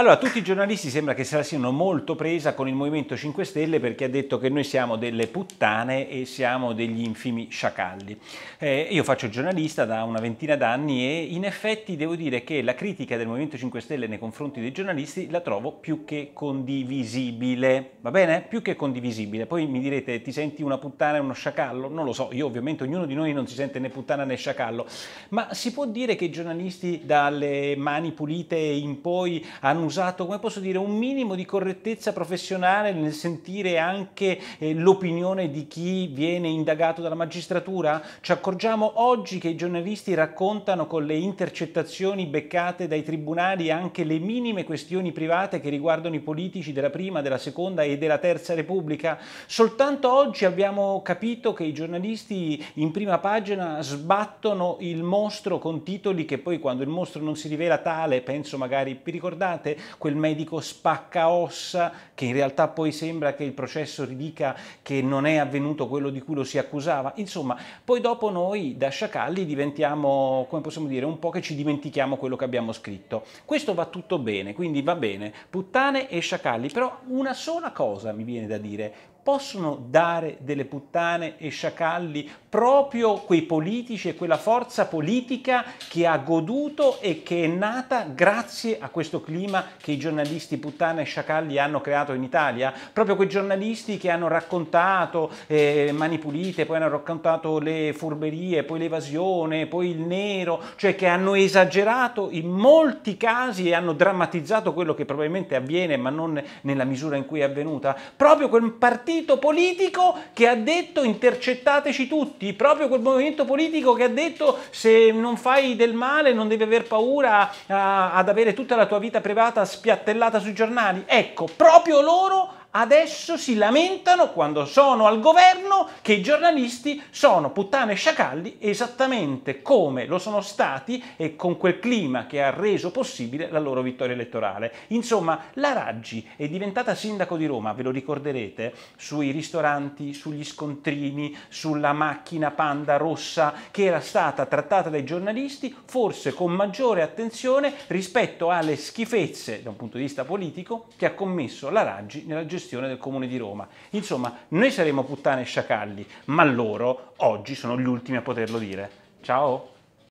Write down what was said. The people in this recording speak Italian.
Allora, tutti i giornalisti sembra che se la siano molto presa con il Movimento 5 Stelle perché ha detto che noi siamo delle puttane e siamo degli infimi sciacalli. Eh, io faccio giornalista da una ventina d'anni e in effetti devo dire che la critica del Movimento 5 Stelle nei confronti dei giornalisti la trovo più che condivisibile, va bene? Più che condivisibile. Poi mi direte ti senti una puttana e uno sciacallo? Non lo so, io ovviamente ognuno di noi non si sente né puttana né sciacallo, ma si può dire che i giornalisti dalle mani pulite in poi hanno usato, come posso dire, un minimo di correttezza professionale nel sentire anche eh, l'opinione di chi viene indagato dalla magistratura? Ci accorgiamo oggi che i giornalisti raccontano con le intercettazioni beccate dai tribunali anche le minime questioni private che riguardano i politici della prima, della seconda e della terza Repubblica. Soltanto oggi abbiamo capito che i giornalisti in prima pagina sbattono il mostro con titoli che poi quando il mostro non si rivela tale, penso magari, vi ricordate? parte, quel medico spacca ossa che in realtà poi sembra che il processo ridica che non è avvenuto quello di cui lo si accusava. Insomma, poi dopo noi da sciacalli diventiamo, come possiamo dire, un po' che ci dimentichiamo quello che abbiamo scritto. Questo va tutto bene, quindi va bene, puttane e sciacalli, però una sola cosa mi viene da dire, possono dare delle puttane e sciacalli proprio quei politici e quella forza politica che ha goduto e che è nata grazie a questo clima che i giornalisti puttane e sciacalli hanno creato in Italia? Proprio quei giornalisti che hanno raccontato eh, mani pulite, poi hanno raccontato le furberie, poi l'evasione, poi il nero, cioè che hanno esagerato in molti casi e hanno drammatizzato quello che probabilmente avviene ma non nella misura in cui è avvenuta? Proprio quel partito partito politico che ha detto intercettateci tutti, proprio quel movimento politico che ha detto se non fai del male non devi aver paura a, eh, ad avere tutta la tua vita privata spiattellata sui giornali. Ecco, proprio loro adesso si lamentano quando sono al governo che i giornalisti sono puttane e sciacalli esattamente come lo sono stati e con quel clima che ha reso possibile la loro vittoria elettorale. Insomma, la Raggi è diventata sindaco di Roma, ve lo ricorderete, sui ristoranti, sugli scontrini, sulla macchina panda rossa che era stata trattata dai giornalisti forse con maggiore attenzione rispetto alle schifezze da un punto di vista politico che ha commesso la Raggi nella gestione gestione del Comune di Roma. Insomma, noi saremo puttane e sciacalli, ma loro oggi sono gli ultimi a poterlo dire. Ciao!